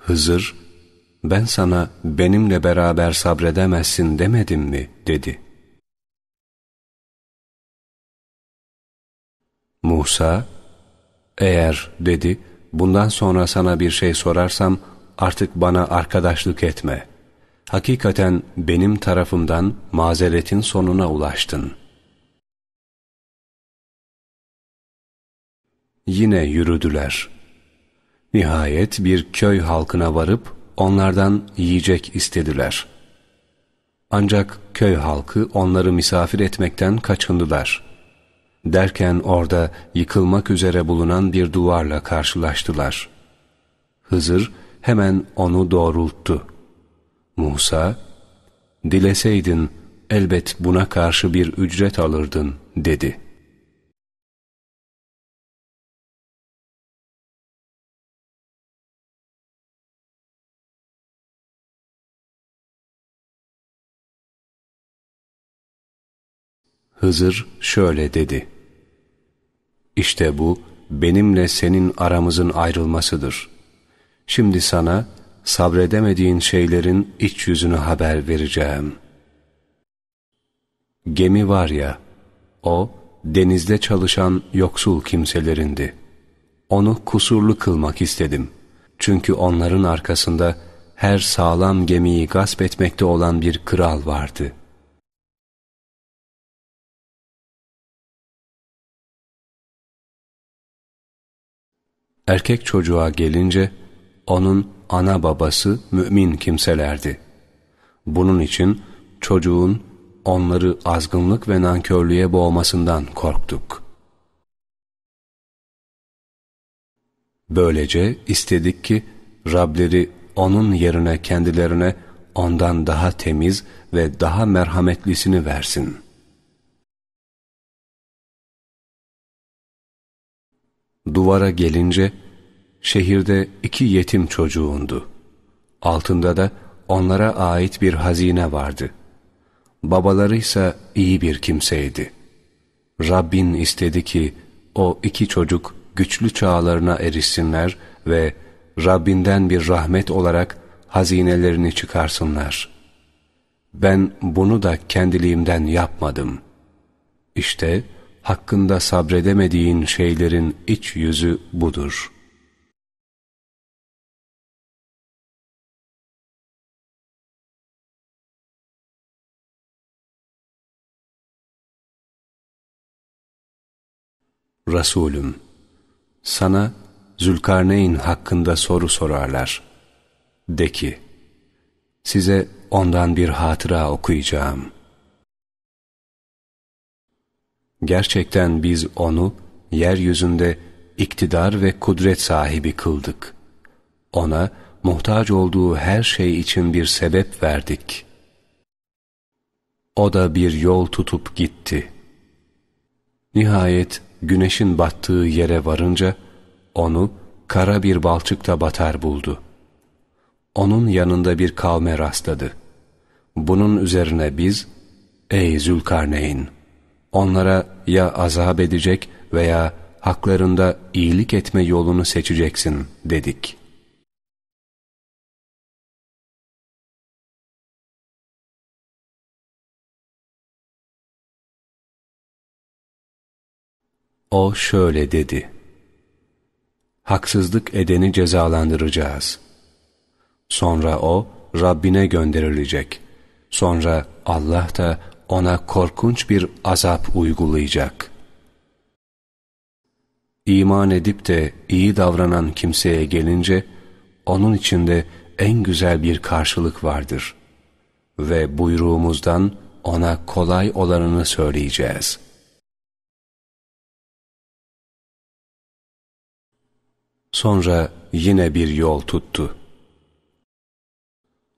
Hızır, ben sana benimle beraber sabredemezsin demedim mi? dedi. Musa, eğer dedi, bundan sonra sana bir şey sorarsam artık bana arkadaşlık etme. Hakikaten benim tarafımdan mazeretin sonuna ulaştın. Yine yürüdüler.'' Nihayet bir köy halkına varıp onlardan yiyecek istediler. Ancak köy halkı onları misafir etmekten kaçındılar. Derken orada yıkılmak üzere bulunan bir duvarla karşılaştılar. Hızır hemen onu doğrulttu. Musa, ''Dileseydin elbet buna karşı bir ücret alırdın.'' dedi.'' Hızır şöyle dedi. İşte bu benimle senin aramızın ayrılmasıdır. Şimdi sana sabredemediğin şeylerin iç yüzünü haber vereceğim. Gemi var ya, o denizde çalışan yoksul kimselerindi. Onu kusurlu kılmak istedim. Çünkü onların arkasında her sağlam gemiyi gasp etmekte olan bir kral vardı.'' Erkek çocuğa gelince onun ana babası mümin kimselerdi. Bunun için çocuğun onları azgınlık ve nankörlüğe boğmasından korktuk. Böylece istedik ki Rableri onun yerine kendilerine ondan daha temiz ve daha merhametlisini versin.'' Duvara gelince şehirde iki yetim çocuğundu. Altında da onlara ait bir hazine vardı. Babaları ise iyi bir kimseydi. Rabbin istedi ki o iki çocuk güçlü çağlarına erişsinler ve Rabbinden bir rahmet olarak hazinelerini çıkarsınlar. Ben bunu da kendiliğimden yapmadım. İşte bu hakkında sabredemediğin şeylerin iç yüzü budur. Resulüm, sana Zülkarneyn hakkında soru sorarlar. De ki, size ondan bir hatıra okuyacağım.'' Gerçekten biz onu yeryüzünde iktidar ve kudret sahibi kıldık. Ona muhtaç olduğu her şey için bir sebep verdik. O da bir yol tutup gitti. Nihayet güneşin battığı yere varınca onu kara bir balçıkta batar buldu. Onun yanında bir kavme rastladı. Bunun üzerine biz, ''Ey Zülkarneyn!'' onlara ya azap edecek veya haklarında iyilik etme yolunu seçeceksin dedik. O şöyle dedi. Haksızlık edeni cezalandıracağız. Sonra o Rabbine gönderilecek. Sonra Allah da ona korkunç bir azap uygulayacak. İman edip de iyi davranan kimseye gelince, onun içinde en güzel bir karşılık vardır. Ve buyruğumuzdan ona kolay olanını söyleyeceğiz. Sonra yine bir yol tuttu.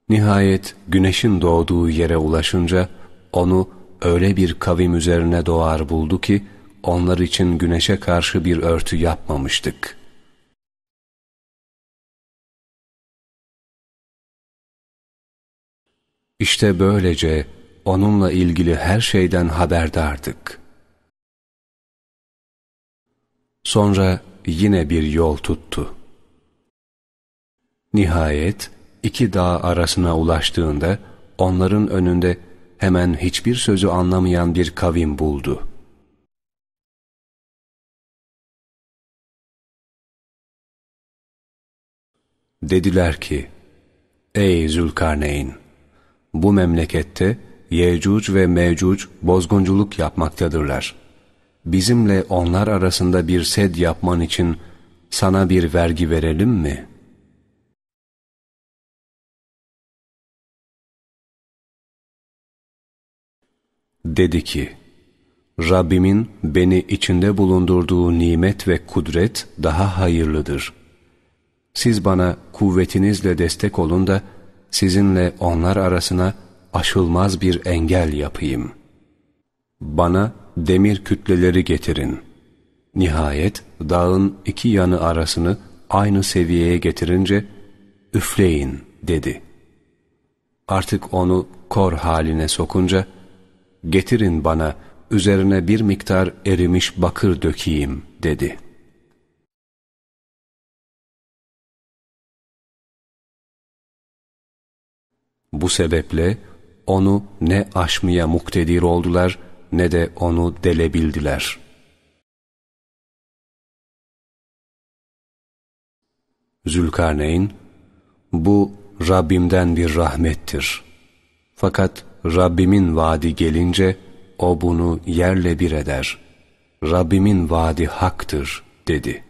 Nihayet güneşin doğduğu yere ulaşınca, onu öyle bir kavim üzerine doğar buldu ki onlar için güneşe karşı bir örtü yapmamıştık. İşte böylece onunla ilgili her şeyden haberdardık. Sonra yine bir yol tuttu. Nihayet iki dağ arasına ulaştığında onların önünde hemen hiçbir sözü anlamayan bir kavim buldu. Dediler ki, Ey Zülkarneyn! Bu memlekette Yecüc ve Mecüc bozgunculuk yapmaktadırlar. Bizimle onlar arasında bir sed yapman için sana bir vergi verelim mi?'' Dedi ki, Rabbimin beni içinde bulundurduğu nimet ve kudret daha hayırlıdır. Siz bana kuvvetinizle destek olun da sizinle onlar arasına aşılmaz bir engel yapayım. Bana demir kütleleri getirin. Nihayet dağın iki yanı arasını aynı seviyeye getirince üfleyin dedi. Artık onu kor haline sokunca, getirin bana üzerine bir miktar erimiş bakır dökeyim dedi. Bu sebeple onu ne aşmaya muktedir oldular ne de onu delebildiler. Zülkarneyn, bu Rabbimden bir rahmettir. Fakat Rabbimin vaadi gelince o bunu yerle bir eder. Rabbimin vaadi haktır dedi.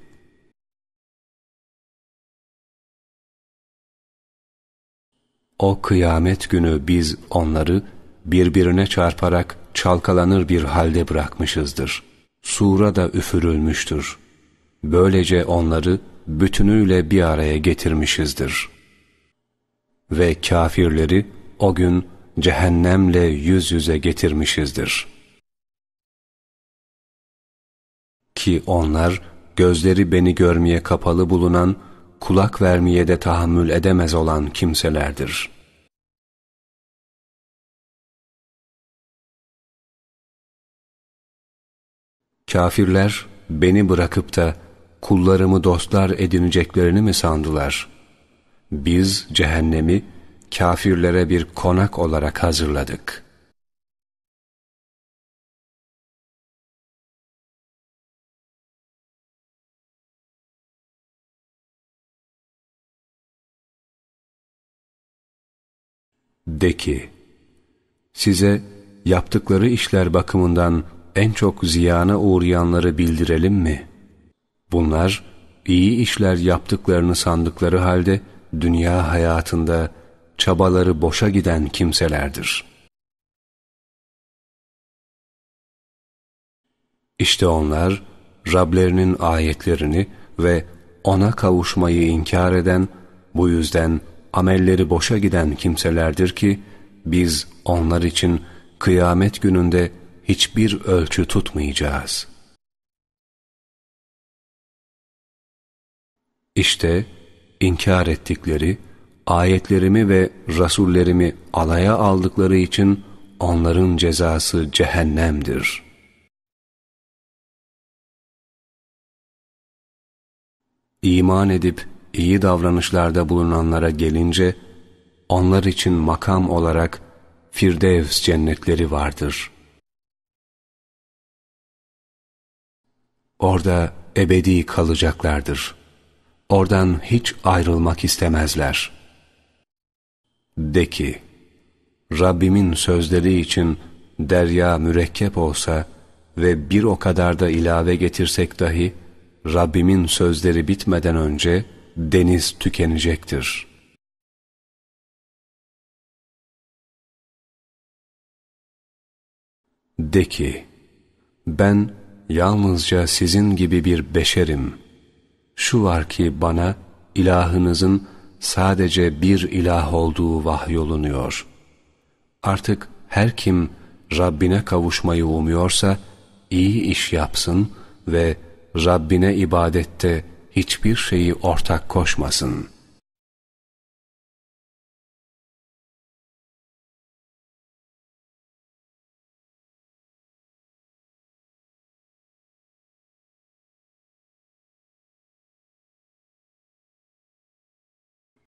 O kıyamet günü biz onları birbirine çarparak çalkalanır bir halde bırakmışızdır. Sura da üfürülmüştür. Böylece onları bütünüyle bir araya getirmişizdir. Ve kafirleri o gün cehennemle yüz yüze getirmişizdir. Ki onlar gözleri beni görmeye kapalı bulunan, kulak vermeye de tahammül edemez olan kimselerdir. Kafirler beni bırakıp da kullarımı dostlar edineceklerini mi sandılar? Biz cehennemi kafirlere bir konak olarak hazırladık. De ki, size yaptıkları işler bakımından en çok ziyana uğrayanları bildirelim mi? Bunlar iyi işler yaptıklarını sandıkları halde dünya hayatında çabaları boşa giden kimselerdir. İşte onlar Rablerinin ayetlerini ve ona kavuşmayı inkar eden, bu yüzden amelleri boşa giden kimselerdir ki biz onlar için kıyamet gününde hiçbir ölçü tutmayacağız. İşte inkar ettikleri, ayetlerimi ve rasullerimi alaya aldıkları için onların cezası cehennemdir. İman edip iyi davranışlarda bulunanlara gelince, onlar için makam olarak Firdevs cennetleri vardır. Orada ebedi kalacaklardır. Oradan hiç ayrılmak istemezler.'' De ki, Rabbimin sözleri için derya mürekkep olsa ve bir o kadar da ilave getirsek dahi, Rabbimin sözleri bitmeden önce deniz tükenecektir. De ki, ben yalnızca sizin gibi bir beşerim. Şu var ki bana ilahınızın sadece bir ilah olduğu vahyolunuyor. Artık her kim Rabbine kavuşmayı umuyorsa iyi iş yapsın ve Rabbine ibadette hiçbir şeyi ortak koşmasın.